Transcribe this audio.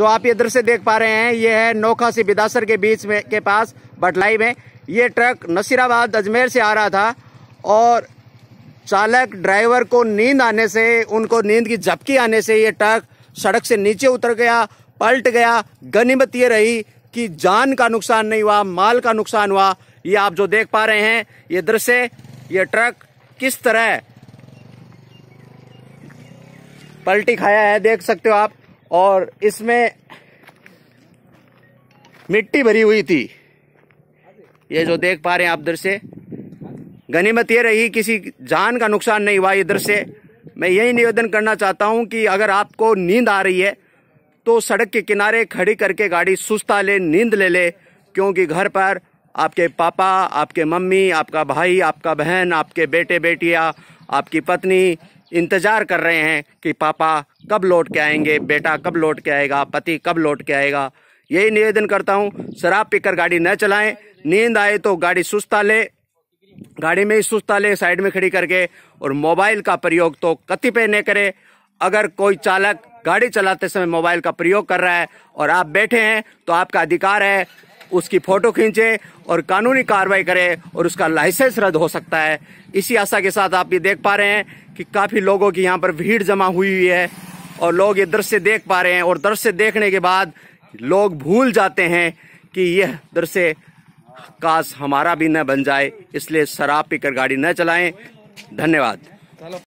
जो आप ये दृश्य देख पा रहे हैं ये है नोखा से बिदासर के बीच में के पास बटलाई में ये ट्रक नसीराबाद अजमेर से आ रहा था और चालक ड्राइवर को नींद आने से उनको नींद की झपकी आने से ये ट्रक सड़क से नीचे उतर गया पलट गया गनीमत ये रही कि जान का नुकसान नहीं हुआ माल का नुकसान हुआ ये आप जो देख पा रहे हैं ये दृश्य ये ट्रक किस तरह पलटी खाया है देख सकते हो आप और इसमें मिट्टी भरी हुई थी ये जो देख पा रहे हैं आप से गनीमत ये रही किसी जान का नुकसान नहीं हुआ इधर से मैं यही निवेदन करना चाहता हूं कि अगर आपको नींद आ रही है तो सड़क के किनारे खड़ी करके गाड़ी सुस्ता ले नींद ले ले क्योंकि घर पर आपके पापा आपके मम्मी आपका भाई आपका बहन आपके बेटे बेटिया आपकी पत्नी इंतज़ार कर रहे हैं कि पापा कब लौट के आएंगे बेटा कब लौट के आएगा पति कब लौट के आएगा यही निवेदन करता हूँ शराब पीकर गाड़ी न चलाएं नींद आए तो गाड़ी सुस्ता ले गाड़ी में ही सुस्ता ले साइड में खड़ी करके और मोबाइल का प्रयोग तो कतिपय न करे अगर कोई चालक गाड़ी चलाते समय मोबाइल का प्रयोग कर रहा है और आप बैठे हैं तो आपका अधिकार है उसकी फोटो खींचे और कानूनी कार्रवाई करे और उसका लाइसेंस रद्द हो सकता है इसी आशा के साथ आप ये देख पा रहे हैं कि काफ़ी लोगों की यहाँ पर भीड़ जमा हुई हुई है और लोग ये दृश्य देख पा रहे हैं और दृश्य देखने के बाद लोग भूल जाते हैं कि यह दृश्य काश हमारा भी न बन जाए इसलिए शराब पीकर गाड़ी न चलाएं धन्यवाद